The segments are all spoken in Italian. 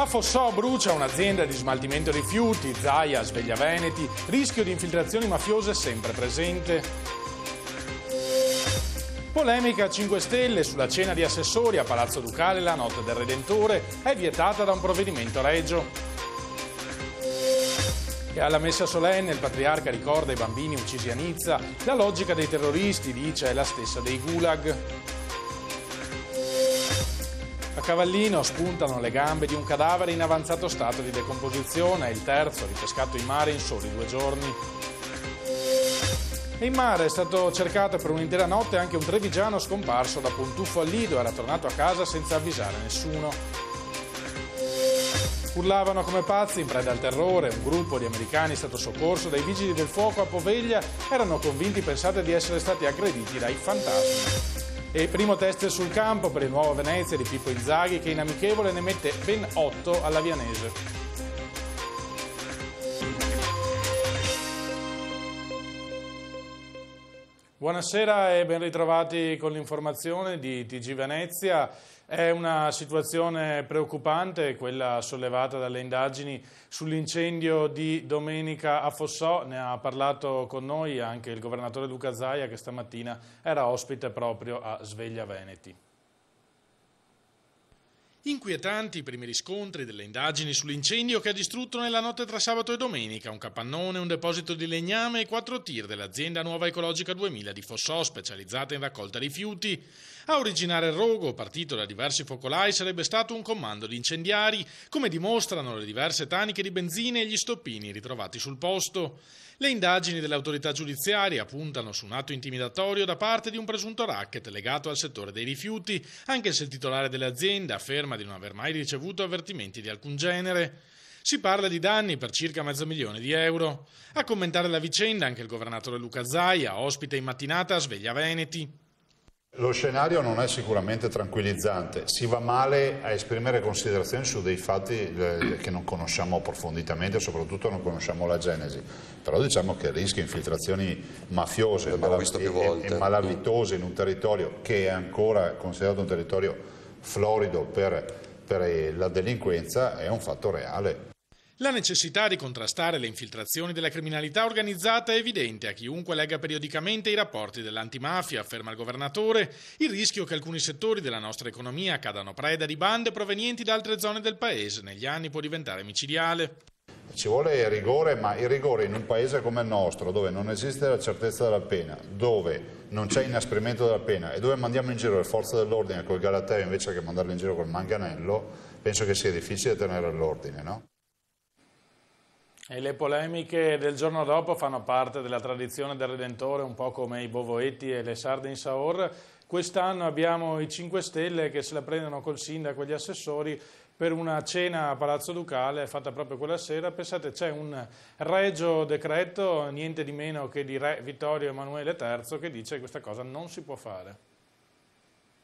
A Fossò brucia un'azienda di smaltimento rifiuti, Zaia sveglia Veneti, rischio di infiltrazioni mafiose sempre presente. Polemica 5 Stelle sulla cena di assessori a Palazzo Ducale la notte del Redentore è vietata da un provvedimento regio. E alla messa solenne il patriarca ricorda i bambini uccisi a Nizza, la logica dei terroristi, dice, è la stessa dei gulag cavallino spuntano le gambe di un cadavere in avanzato stato di decomposizione, il terzo ripescato in mare in soli due giorni. In mare è stato cercato per un'intera notte anche un trevigiano scomparso da Pontuffo al Lido, era tornato a casa senza avvisare nessuno. Urlavano come pazzi in preda al terrore, un gruppo di americani è stato soccorso dai vigili del fuoco a Poveglia, erano convinti pensate di essere stati aggrediti dai fantasmi. E primo test sul campo per il nuovo Venezia di Pippo Izzaghi che in amichevole ne mette ben 8 alla Vianese. Buonasera e ben ritrovati con l'informazione di TG Venezia. È una situazione preoccupante quella sollevata dalle indagini sull'incendio di domenica a Fossò, ne ha parlato con noi anche il governatore Luca Zaia che stamattina era ospite proprio a Sveglia Veneti. Inquietanti i primi riscontri delle indagini sull'incendio che ha distrutto nella notte tra sabato e domenica un capannone, un deposito di legname e quattro tir dell'azienda Nuova Ecologica 2000 di Fossò, specializzata in raccolta rifiuti. A originare il rogo, partito da diversi focolai, sarebbe stato un comando di incendiari, come dimostrano le diverse taniche di benzina e gli stoppini ritrovati sul posto. Le indagini dell'autorità giudiziaria puntano su un atto intimidatorio da parte di un presunto racket legato al settore dei rifiuti, anche se il titolare dell'azienda afferma afferma di non aver mai ricevuto avvertimenti di alcun genere. Si parla di danni per circa mezzo milione di euro. A commentare la vicenda anche il governatore Luca Zaia, ospite in mattinata a Sveglia Veneti. Lo scenario non è sicuramente tranquillizzante, si va male a esprimere considerazioni su dei fatti eh, che non conosciamo approfonditamente, soprattutto non conosciamo la genesi, però diciamo che il rischio infiltrazioni mafiose eh, e malavitose in un territorio che è ancora considerato un territorio florido per, per eh, la delinquenza è un fatto reale. La necessità di contrastare le infiltrazioni della criminalità organizzata è evidente a chiunque legga periodicamente i rapporti dell'antimafia, afferma il governatore. Il rischio che alcuni settori della nostra economia cadano preda di bande provenienti da altre zone del paese negli anni può diventare micidiale ci vuole rigore, ma il rigore in un paese come il nostro, dove non esiste la certezza della pena, dove non c'è inasprimento della pena e dove mandiamo in giro le forze dell'ordine col galateo invece che mandarle in giro col manganello, penso che sia difficile tenere l'ordine, no? E le polemiche del giorno dopo fanno parte della tradizione del Redentore, un po' come i Bovoetti e le Sarde in Saor. Quest'anno abbiamo i 5 Stelle che se la prendono col sindaco e gli assessori per una cena a Palazzo Ducale fatta proprio quella sera. Pensate, c'è un regio decreto, niente di meno che di Re Vittorio Emanuele III, che dice che questa cosa non si può fare.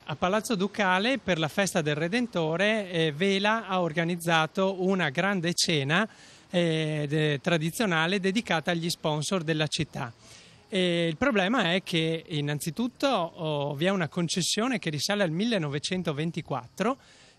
A Palazzo Ducale per la festa del Redentore eh, Vela ha organizzato una grande cena eh, de tradizionale dedicata agli sponsor della città. E il problema è che innanzitutto oh, vi è una concessione che risale al 1924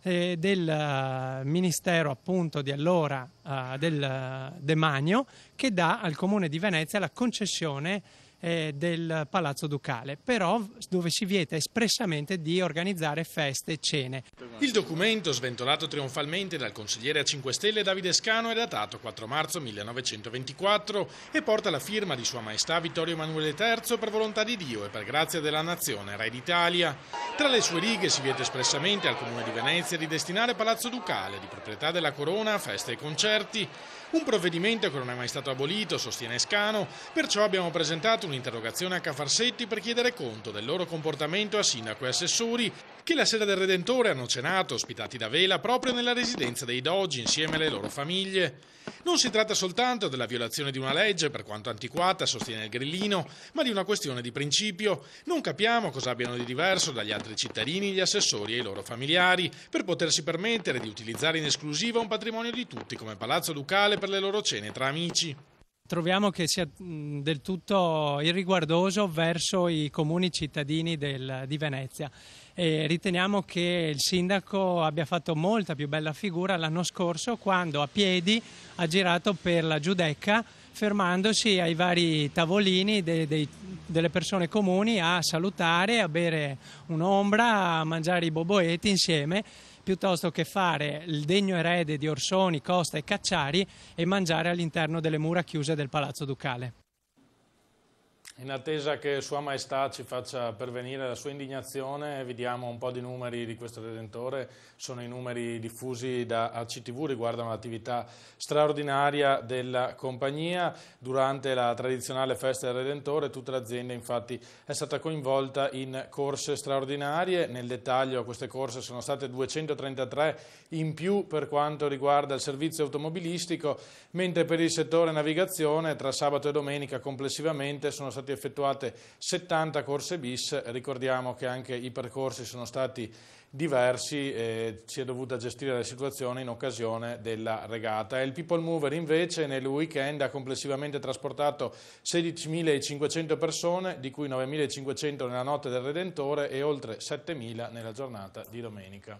eh, del eh, ministero appunto di allora eh, del eh, De Magno che dà al comune di Venezia la concessione eh, del Palazzo Ducale, però dove si vieta espressamente di organizzare feste e cene. Il documento, sventolato trionfalmente dal consigliere a 5 Stelle Davide Scano, è datato 4 marzo 1924 e porta la firma di Sua Maestà Vittorio Emanuele III per volontà di Dio e per grazia della nazione, Re d'Italia. Tra le sue righe si vieta espressamente al Comune di Venezia di destinare Palazzo Ducale, di proprietà della Corona, a feste e concerti. Un provvedimento che non è mai stato abolito, sostiene Scano, perciò abbiamo presentato un'interrogazione a Cafarsetti per chiedere conto del loro comportamento a sindaco e assessori che la sera del Redentore hanno cenato, ospitati da Vela, proprio nella residenza dei Doggi insieme alle loro famiglie. Non si tratta soltanto della violazione di una legge, per quanto antiquata, sostiene il grillino, ma di una questione di principio. Non capiamo cosa abbiano di diverso dagli altri altri cittadini, gli assessori e i loro familiari, per potersi permettere di utilizzare in esclusiva un patrimonio di tutti come Palazzo Ducale per le loro cene tra amici troviamo che sia del tutto irriguardoso verso i comuni cittadini del, di Venezia e riteniamo che il sindaco abbia fatto molta più bella figura l'anno scorso quando a piedi ha girato per la Giudecca fermandosi ai vari tavolini dei, dei, delle persone comuni a salutare, a bere un'ombra, a mangiare i boboeti insieme piuttosto che fare il degno erede di Orsoni, Costa e Cacciari e mangiare all'interno delle mura chiuse del Palazzo Ducale. In attesa che Sua Maestà ci faccia pervenire la sua indignazione, vi diamo un po' di numeri di questo Redentore, sono i numeri diffusi da ACTV, riguardano l'attività straordinaria della compagnia. Durante la tradizionale festa del Redentore tutta l'azienda infatti è stata coinvolta in corse straordinarie, nel dettaglio queste corse sono state 233 in più per quanto riguarda il servizio automobilistico, mentre per il settore navigazione tra sabato e domenica complessivamente sono state state effettuate 70 corse bis, ricordiamo che anche i percorsi sono stati diversi, eh, si è dovuta gestire la situazione in occasione della regata. Il People Mover invece nel weekend ha complessivamente trasportato 16.500 persone, di cui 9.500 nella notte del Redentore e oltre 7.000 nella giornata di domenica.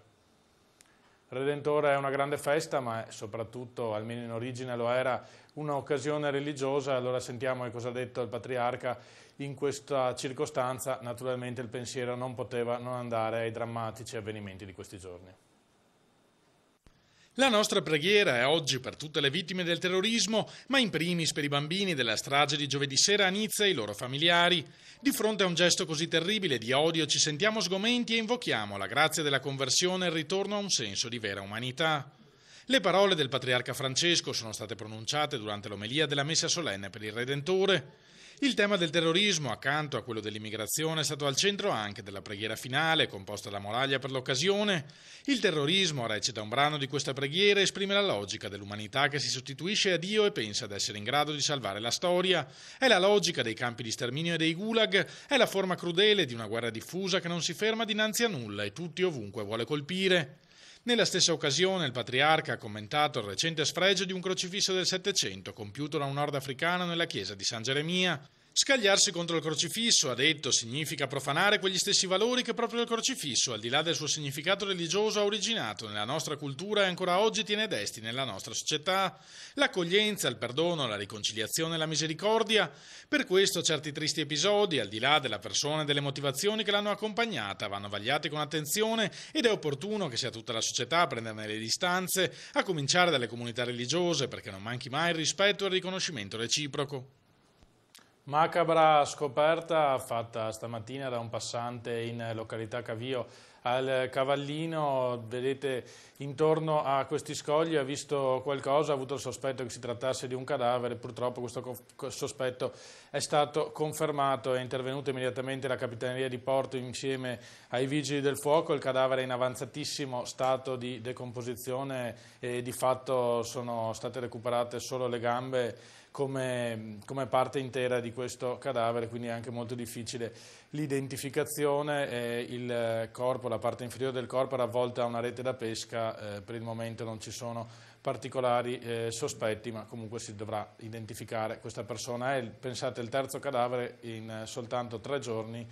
Redentore è una grande festa, ma soprattutto, almeno in origine lo era, un'occasione religiosa, allora sentiamo che cosa ha detto il patriarca in questa circostanza, naturalmente il pensiero non poteva non andare ai drammatici avvenimenti di questi giorni. La nostra preghiera è oggi per tutte le vittime del terrorismo, ma in primis per i bambini della strage di giovedì sera a Nizza e i loro familiari. Di fronte a un gesto così terribile di odio ci sentiamo sgomenti e invochiamo la grazia della conversione e il ritorno a un senso di vera umanità. Le parole del patriarca Francesco sono state pronunciate durante l'omelia della messa solenne per il Redentore. Il tema del terrorismo, accanto a quello dell'immigrazione, è stato al centro anche della preghiera finale, composta da Moraglia per l'occasione. Il terrorismo, recita un brano di questa preghiera, esprime la logica dell'umanità che si sostituisce a Dio e pensa ad essere in grado di salvare la storia. È la logica dei campi di sterminio e dei gulag, è la forma crudele di una guerra diffusa che non si ferma dinanzi a nulla e tutti ovunque vuole colpire. Nella stessa occasione il patriarca ha commentato il recente sfregio di un crocifisso del Settecento compiuto da un nordafricano nella chiesa di San Geremia Scagliarsi contro il crocifisso, ha detto, significa profanare quegli stessi valori che proprio il crocifisso, al di là del suo significato religioso, ha originato nella nostra cultura e ancora oggi tiene desti nella nostra società. L'accoglienza, il perdono, la riconciliazione, e la misericordia. Per questo certi tristi episodi, al di là della persona e delle motivazioni che l'hanno accompagnata, vanno vagliati con attenzione ed è opportuno che sia tutta la società a prenderne le distanze, a cominciare dalle comunità religiose perché non manchi mai il rispetto e il riconoscimento reciproco. Macabra scoperta fatta stamattina da un passante in località Cavio al Cavallino, vedete intorno a questi scogli ha visto qualcosa, ha avuto il sospetto che si trattasse di un cadavere, purtroppo questo sospetto è stato confermato, è intervenuta immediatamente la Capitaneria di Porto insieme ai Vigili del Fuoco, il cadavere è in avanzatissimo stato di decomposizione e di fatto sono state recuperate solo le gambe come, come, parte intera di questo cadavere, quindi è anche molto difficile l'identificazione. il corpo, la parte inferiore del corpo era avvolta a una rete da pesca, eh, per il momento non ci sono particolari eh, sospetti, ma comunque si dovrà identificare questa persona. È, pensate, il terzo cadavere in eh, soltanto tre giorni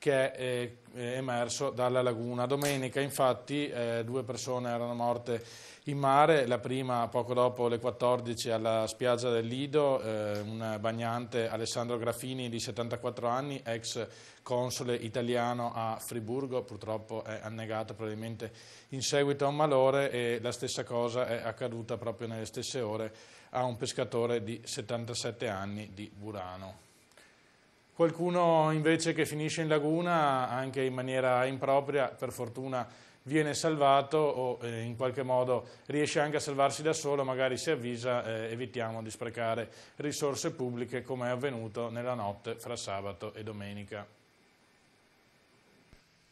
che è, emerso dalla laguna. Domenica infatti eh, due persone erano morte in mare, la prima poco dopo le 14 alla spiaggia del Lido, eh, un bagnante Alessandro Graffini di 74 anni, ex console italiano a Friburgo, purtroppo è annegato probabilmente in seguito a un malore e la stessa cosa è accaduta proprio nelle stesse ore a un pescatore di 77 anni di Burano. Qualcuno invece che finisce in laguna, anche in maniera impropria, per fortuna viene salvato o eh, in qualche modo riesce anche a salvarsi da solo, magari si avvisa, eh, evitiamo di sprecare risorse pubbliche come è avvenuto nella notte fra sabato e domenica.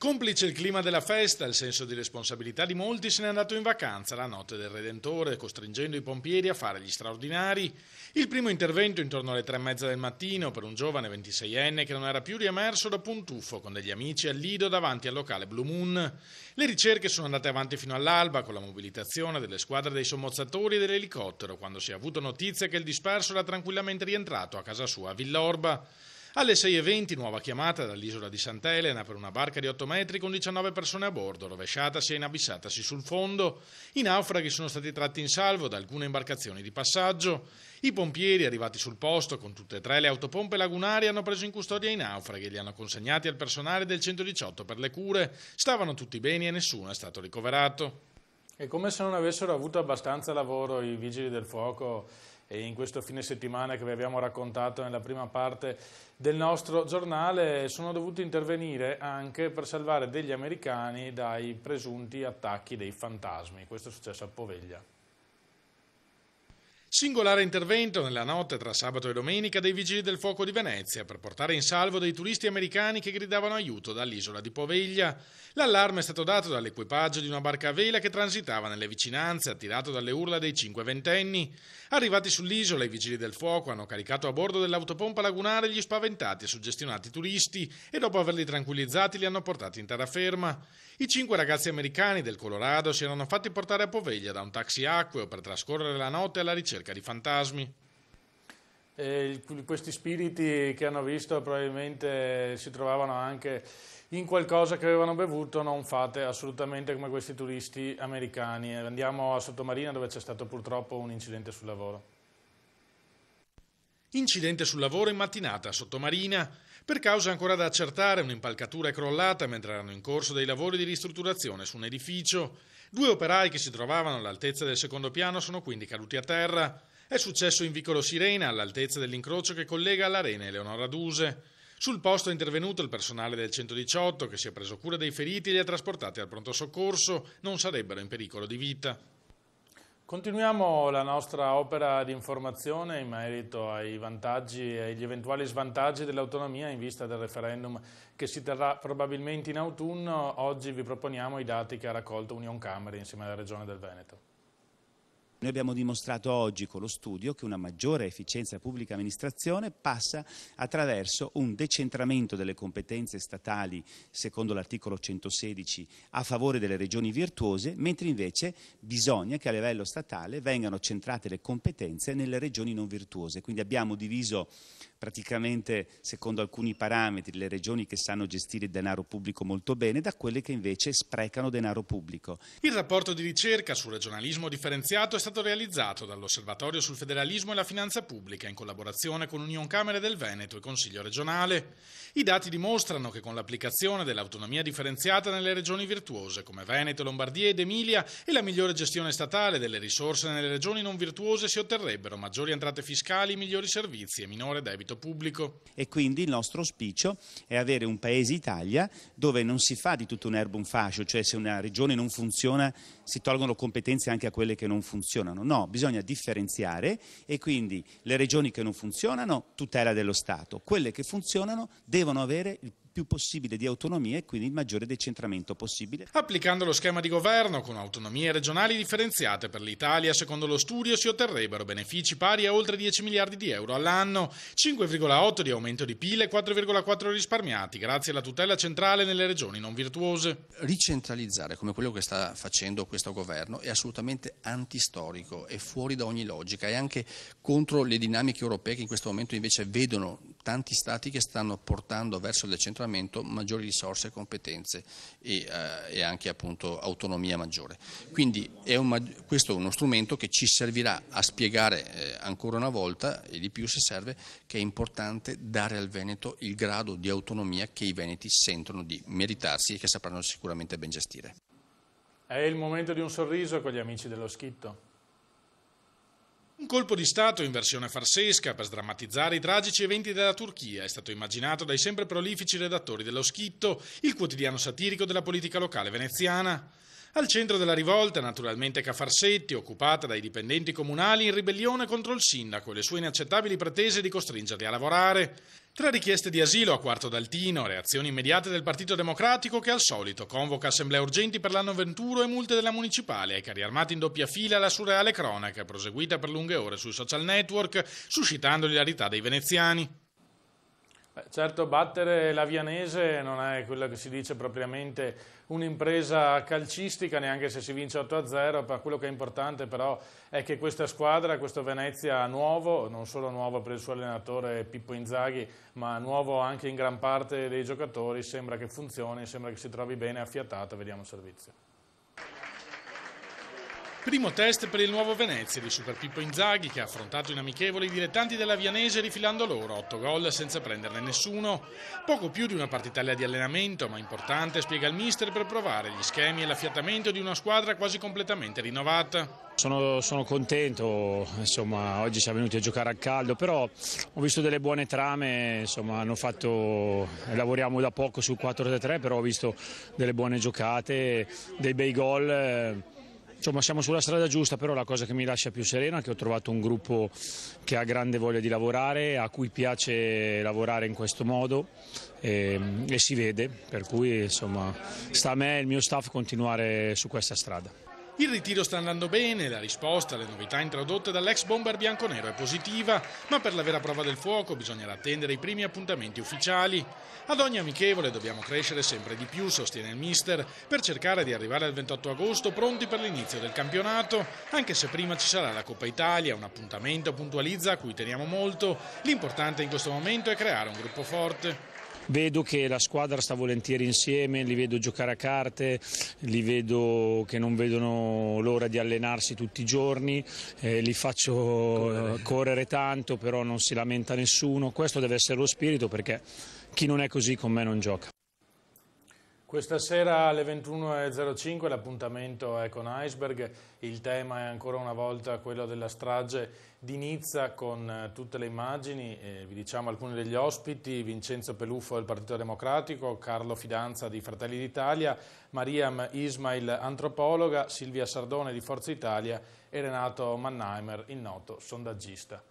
Complice il clima della festa, il senso di responsabilità di molti, se n'è andato in vacanza la notte del Redentore, costringendo i pompieri a fare gli straordinari. Il primo intervento intorno alle tre e mezza del mattino per un giovane 26enne che non era più riemerso da puntuffo con degli amici al Lido davanti al locale Blue Moon. Le ricerche sono andate avanti fino all'alba con la mobilitazione delle squadre dei sommozzatori e dell'elicottero, quando si è avuto notizia che il disperso era tranquillamente rientrato a casa sua a Villorba. Alle 6.20 nuova chiamata dall'isola di Sant'Elena per una barca di 8 metri con 19 persone a bordo, rovesciatasi e inabissatasi sul fondo. I naufraghi sono stati tratti in salvo da alcune imbarcazioni di passaggio. I pompieri arrivati sul posto con tutte e tre le autopompe lagunari hanno preso in custodia i naufraghi e li hanno consegnati al personale del 118 per le cure. Stavano tutti bene e nessuno è stato ricoverato. È come se non avessero avuto abbastanza lavoro i vigili del fuoco e in questo fine settimana che vi abbiamo raccontato nella prima parte del nostro giornale sono dovuti intervenire anche per salvare degli americani dai presunti attacchi dei fantasmi. Questo è successo a Poveglia. Singolare intervento nella notte tra sabato e domenica dei vigili del fuoco di Venezia per portare in salvo dei turisti americani che gridavano aiuto dall'isola di Poveglia. L'allarme è stato dato dall'equipaggio di una barca a vela che transitava nelle vicinanze, attirato dalle urla dei cinque ventenni. Arrivati sull'isola, i vigili del fuoco hanno caricato a bordo dell'autopompa lagunare gli spaventati e suggestionati turisti e dopo averli tranquillizzati li hanno portati in terraferma. I cinque ragazzi americani del Colorado si erano fatti portare a Poveglia da un taxi acqueo per trascorrere la notte alla ricerca ricerca di fantasmi? E questi spiriti che hanno visto probabilmente si trovavano anche in qualcosa che avevano bevuto, non fate assolutamente come questi turisti americani. Andiamo a Sottomarina dove c'è stato purtroppo un incidente sul lavoro. Incidente sul lavoro in mattinata a Sottomarina. Per cause ancora da accertare, un'impalcatura è crollata mentre erano in corso dei lavori di ristrutturazione su un edificio. Due operai che si trovavano all'altezza del secondo piano sono quindi caduti a terra. È successo in vicolo Sirena, all'altezza dell'incrocio che collega l'Arena Eleonora Duse. Sul posto è intervenuto il personale del 118 che si è preso cura dei feriti e li ha trasportati al pronto soccorso, non sarebbero in pericolo di vita. Continuiamo la nostra opera di informazione in merito ai vantaggi e agli eventuali svantaggi dell'autonomia in vista del referendum che si terrà probabilmente in autunno. Oggi vi proponiamo i dati che ha raccolto Union Camere insieme alla Regione del Veneto. Noi abbiamo dimostrato oggi con lo studio che una maggiore efficienza pubblica amministrazione passa attraverso un decentramento delle competenze statali, secondo l'articolo 116, a favore delle regioni virtuose, mentre invece bisogna che a livello statale vengano centrate le competenze nelle regioni non virtuose. Quindi abbiamo diviso praticamente secondo alcuni parametri le regioni che sanno gestire il denaro pubblico molto bene da quelle che invece sprecano denaro pubblico. Il rapporto di ricerca sul regionalismo differenziato è stato stato realizzato dall'Osservatorio sul federalismo e la finanza pubblica in collaborazione con Union Camere del Veneto e Consiglio regionale. I dati dimostrano che con l'applicazione dell'autonomia differenziata nelle regioni virtuose come Veneto, Lombardia ed Emilia e la migliore gestione statale delle risorse nelle regioni non virtuose si otterrebbero maggiori entrate fiscali, migliori servizi e minore debito pubblico. E quindi il nostro auspicio è avere un paese Italia dove non si fa di tutto un erbo un fascio, cioè se una regione non funziona si tolgono competenze anche a quelle che non funzionano funzionano. No, bisogna differenziare e quindi le regioni che non funzionano, tutela dello Stato. Quelle che funzionano devono avere il più possibile di autonomia e quindi il maggiore decentramento possibile. Applicando lo schema di governo con autonomie regionali differenziate per l'Italia, secondo lo studio si otterrebbero benefici pari a oltre 10 miliardi di euro all'anno, 5,8 di aumento di PIL e 4,4 risparmiati grazie alla tutela centrale nelle regioni non virtuose. Ricentralizzare come quello che sta facendo questo governo è assolutamente antistorico, è fuori da ogni logica, e anche contro le dinamiche europee che in questo momento invece vedono tanti stati che stanno portando verso il decentramento maggiori risorse, competenze e, eh, e anche appunto autonomia maggiore. Quindi è un, questo è uno strumento che ci servirà a spiegare eh, ancora una volta e di più se serve che è importante dare al Veneto il grado di autonomia che i Veneti sentono di meritarsi e che sapranno sicuramente ben gestire. È il momento di un sorriso con gli amici dello Schitto. Un colpo di Stato in versione farsesca per sdrammatizzare i tragici eventi della Turchia è stato immaginato dai sempre prolifici redattori dello Schitto, il quotidiano satirico della politica locale veneziana. Al centro della rivolta, naturalmente Cafarsetti, occupata dai dipendenti comunali in ribellione contro il sindaco e le sue inaccettabili pretese di costringerli a lavorare. Tre richieste di asilo a Quarto d'Altino, reazioni immediate del Partito Democratico che al solito convoca assemblee urgenti per l'anno 21 e multe della municipale ai carri armati in doppia fila la surreale cronaca proseguita per lunghe ore sui social network, suscitando l'ilarità dei veneziani. Eh, certo, battere la Vianese non è quello che si dice propriamente un'impresa calcistica, neanche se si vince 8-0, quello che è importante però è che questa squadra, questo Venezia nuovo, non solo nuovo per il suo allenatore Pippo Inzaghi, ma nuovo anche in gran parte dei giocatori, sembra che funzioni, sembra che si trovi bene, affiatato, vediamo il servizio. Primo test per il nuovo Venezia di Super Pippo Inzaghi che ha affrontato in amichevole i dilettanti della Vianese rifilando loro 8 gol senza prenderne nessuno. Poco più di una partitella di allenamento ma importante spiega il mister per provare gli schemi e l'affiatamento di una squadra quasi completamente rinnovata. Sono, sono, contento, insomma, oggi siamo venuti a giocare a caldo, però ho visto delle buone trame, insomma, fatto, lavoriamo da poco sul 4-3-3, però ho visto delle buone giocate, dei bei gol. Eh, insomma siamo sulla strada giusta, però la cosa che mi lascia più serena è che ho trovato un gruppo che ha grande voglia di lavorare, a cui piace lavorare in questo modo e, ehm, e si vede, per cui insomma sta a me e il mio staff continuare su questa strada. Il ritiro sta andando bene, la risposta alle novità introdotte dall'ex bomber bianconero è positiva, ma per la vera prova del fuoco bisognerà attendere i primi appuntamenti ufficiali. Ad ogni amichevole dobbiamo crescere sempre di più, sostiene il mister, per cercare di arrivare al 28 agosto pronti per l'inizio del campionato, anche se prima ci sarà la Coppa Italia, un appuntamento puntualizza a cui teniamo molto. L'importante in questo momento è creare un gruppo forte vedo che la squadra sta volentieri insieme, li vedo giocare a carte, li vedo che non vedono l'ora di allenarsi tutti i giorni, eh, li faccio correre. correre tanto, però non si lamenta nessuno. Questo deve essere lo spirito perché chi non è così con me non gioca. Questa sera alle 21.05 l'appuntamento è con Iceberg, il tema è ancora una volta quello della strage di Nizza con eh, tutte le immagini, eh, vi diciamo alcuni degli ospiti, Vincenzo Peluffo del Partito Democratico, Carlo Fidanza di Fratelli d'Italia, Mariam Ismail antropologa, Silvia Sardone di Forza Italia e Renato Mannheimer, il noto sondaggista.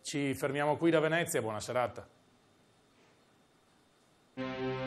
Ci fermiamo qui da Venezia, buona serata.